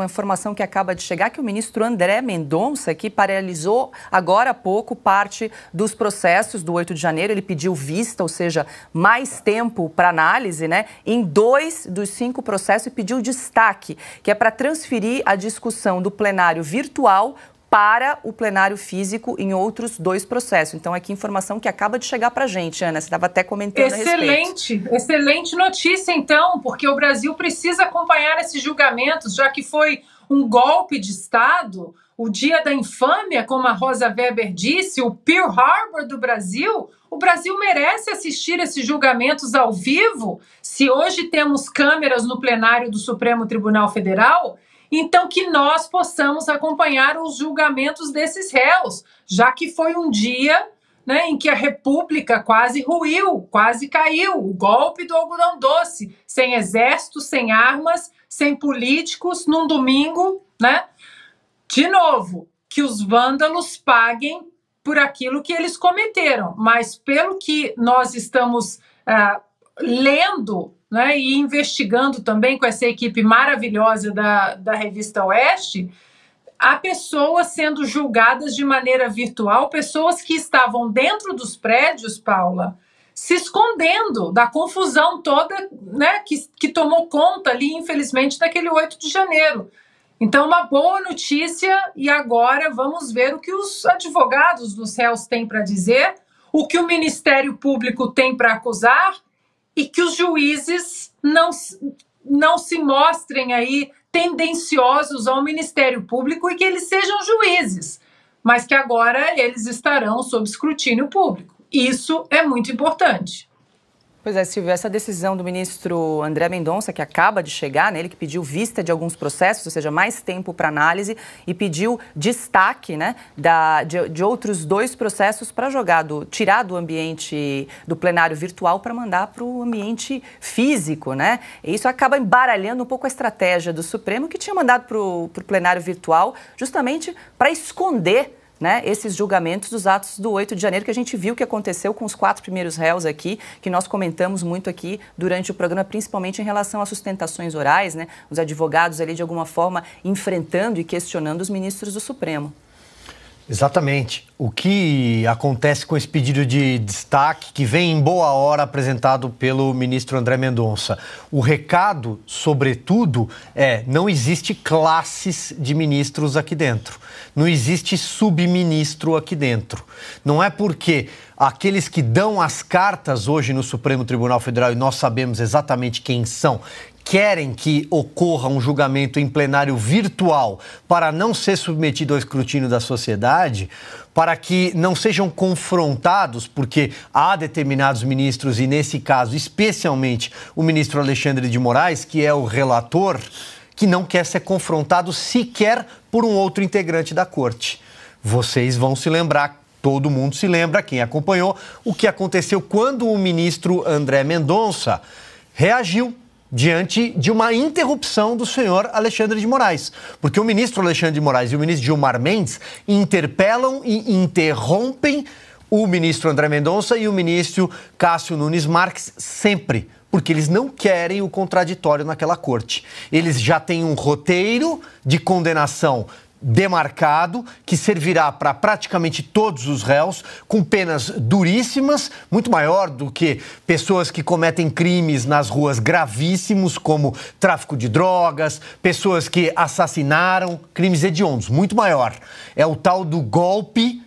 uma informação que acaba de chegar, que o ministro André Mendonça, que paralisou agora há pouco parte dos processos do 8 de janeiro, ele pediu vista, ou seja, mais tempo para análise, né? Em dois dos cinco processos e pediu destaque, que é para transferir a discussão do plenário virtual para o plenário físico em outros dois processos. Então, é aqui informação que acaba de chegar para a gente, Ana. Você estava até comentando Excelente, excelente notícia, então, porque o Brasil precisa acompanhar esses julgamentos, já que foi um golpe de Estado, o dia da infâmia, como a Rosa Weber disse, o Pearl Harbor do Brasil. O Brasil merece assistir esses julgamentos ao vivo. Se hoje temos câmeras no plenário do Supremo Tribunal Federal, então, que nós possamos acompanhar os julgamentos desses réus, já que foi um dia né, em que a República quase ruiu, quase caiu o golpe do algodão doce, sem exército, sem armas, sem políticos, num domingo. Né? De novo, que os vândalos paguem por aquilo que eles cometeram, mas pelo que nós estamos. Uh, lendo né, e investigando também com essa equipe maravilhosa da, da revista Oeste, há pessoas sendo julgadas de maneira virtual, pessoas que estavam dentro dos prédios, Paula, se escondendo da confusão toda né, que, que tomou conta ali, infelizmente, daquele 8 de janeiro. Então, uma boa notícia, e agora vamos ver o que os advogados dos réus têm para dizer, o que o Ministério Público tem para acusar e que os juízes não, não se mostrem aí tendenciosos ao Ministério Público e que eles sejam juízes, mas que agora eles estarão sob escrutínio público. Isso é muito importante. Pois é, Silvio, essa decisão do ministro André Mendonça, que acaba de chegar, né, ele que pediu vista de alguns processos, ou seja, mais tempo para análise, e pediu destaque né, da, de, de outros dois processos para jogar, do, tirar do ambiente do plenário virtual para mandar para o ambiente físico. Né? E isso acaba embaralhando um pouco a estratégia do Supremo, que tinha mandado para o plenário virtual justamente para esconder né, esses julgamentos dos atos do 8 de janeiro, que a gente viu que aconteceu com os quatro primeiros réus aqui, que nós comentamos muito aqui durante o programa, principalmente em relação às sustentações orais, né, os advogados ali de alguma forma enfrentando e questionando os ministros do Supremo. Exatamente. O que acontece com esse pedido de destaque que vem em boa hora apresentado pelo ministro André Mendonça? O recado, sobretudo, é não existe classes de ministros aqui dentro. Não existe subministro aqui dentro. Não é porque aqueles que dão as cartas hoje no Supremo Tribunal Federal, e nós sabemos exatamente quem são, querem que ocorra um julgamento em plenário virtual para não ser submetido ao escrutínio da sociedade, para que não sejam confrontados, porque há determinados ministros, e nesse caso, especialmente o ministro Alexandre de Moraes, que é o relator, que não quer ser confrontado sequer por um outro integrante da corte. Vocês vão se lembrar Todo mundo se lembra, quem acompanhou, o que aconteceu quando o ministro André Mendonça reagiu diante de uma interrupção do senhor Alexandre de Moraes. Porque o ministro Alexandre de Moraes e o ministro Gilmar Mendes interpelam e interrompem o ministro André Mendonça e o ministro Cássio Nunes Marques sempre. Porque eles não querem o contraditório naquela corte. Eles já têm um roteiro de condenação demarcado que servirá para praticamente todos os réus, com penas duríssimas, muito maior do que pessoas que cometem crimes nas ruas gravíssimos, como tráfico de drogas, pessoas que assassinaram, crimes hediondos, muito maior. É o tal do golpe.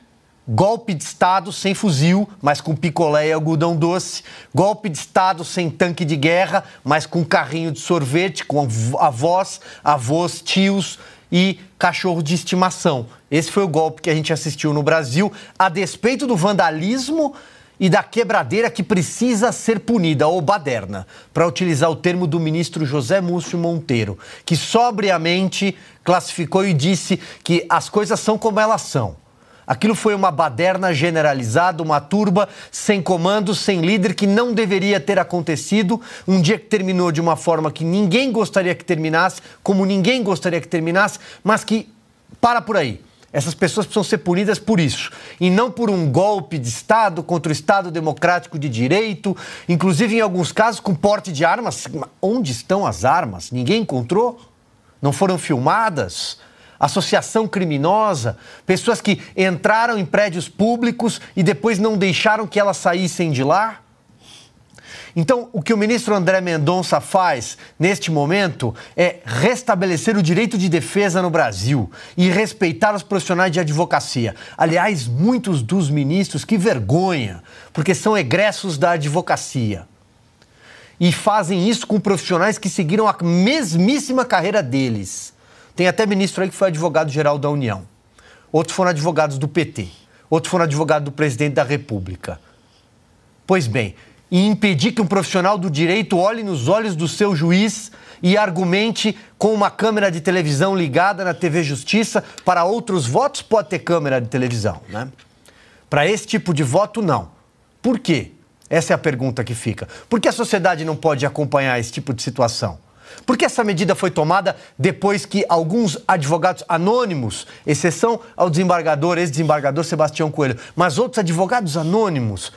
Golpe de Estado sem fuzil, mas com picolé e algodão doce. Golpe de Estado sem tanque de guerra, mas com carrinho de sorvete, com avós, avós, tios e cachorro de estimação. Esse foi o golpe que a gente assistiu no Brasil, a despeito do vandalismo e da quebradeira que precisa ser punida, ou baderna, para utilizar o termo do ministro José Múcio Monteiro, que sobriamente classificou e disse que as coisas são como elas são. Aquilo foi uma baderna generalizada, uma turba sem comando, sem líder, que não deveria ter acontecido. Um dia que terminou de uma forma que ninguém gostaria que terminasse, como ninguém gostaria que terminasse, mas que para por aí. Essas pessoas precisam ser punidas por isso, e não por um golpe de Estado contra o Estado democrático de direito, inclusive em alguns casos com porte de armas. Onde estão as armas? Ninguém encontrou? Não foram filmadas? associação criminosa, pessoas que entraram em prédios públicos e depois não deixaram que elas saíssem de lá? Então, o que o ministro André Mendonça faz neste momento é restabelecer o direito de defesa no Brasil e respeitar os profissionais de advocacia. Aliás, muitos dos ministros, que vergonha, porque são egressos da advocacia. E fazem isso com profissionais que seguiram a mesmíssima carreira deles. Tem até ministro aí que foi advogado-geral da União. Outros foram advogados do PT. Outros foram advogados do presidente da República. Pois bem, e impedir que um profissional do direito olhe nos olhos do seu juiz e argumente com uma câmera de televisão ligada na TV Justiça para outros votos pode ter câmera de televisão, né? Para esse tipo de voto não. Por quê? Essa é a pergunta que fica. Por que a sociedade não pode acompanhar esse tipo de situação? Porque essa medida foi tomada depois que alguns advogados anônimos, exceção ao desembargador, ex-desembargador Sebastião Coelho, mas outros advogados anônimos,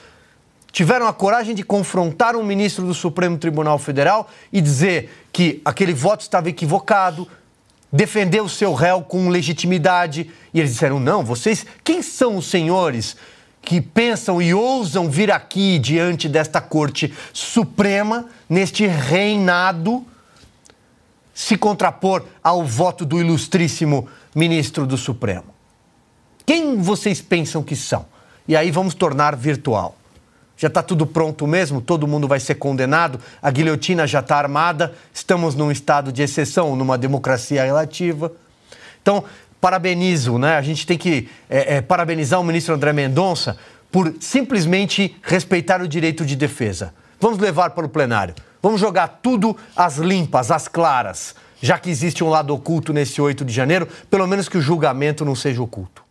tiveram a coragem de confrontar um ministro do Supremo Tribunal Federal e dizer que aquele voto estava equivocado, defender o seu réu com legitimidade. E eles disseram: não, vocês, quem são os senhores que pensam e ousam vir aqui diante desta Corte Suprema, neste reinado? se contrapor ao voto do ilustríssimo ministro do Supremo? Quem vocês pensam que são? E aí vamos tornar virtual. Já está tudo pronto mesmo? Todo mundo vai ser condenado? A guilhotina já está armada? Estamos num estado de exceção, numa democracia relativa? Então, parabenizo, né? A gente tem que é, é, parabenizar o ministro André Mendonça por simplesmente respeitar o direito de defesa. Vamos levar para o plenário. Vamos jogar tudo às limpas, às claras, já que existe um lado oculto nesse 8 de janeiro, pelo menos que o julgamento não seja oculto.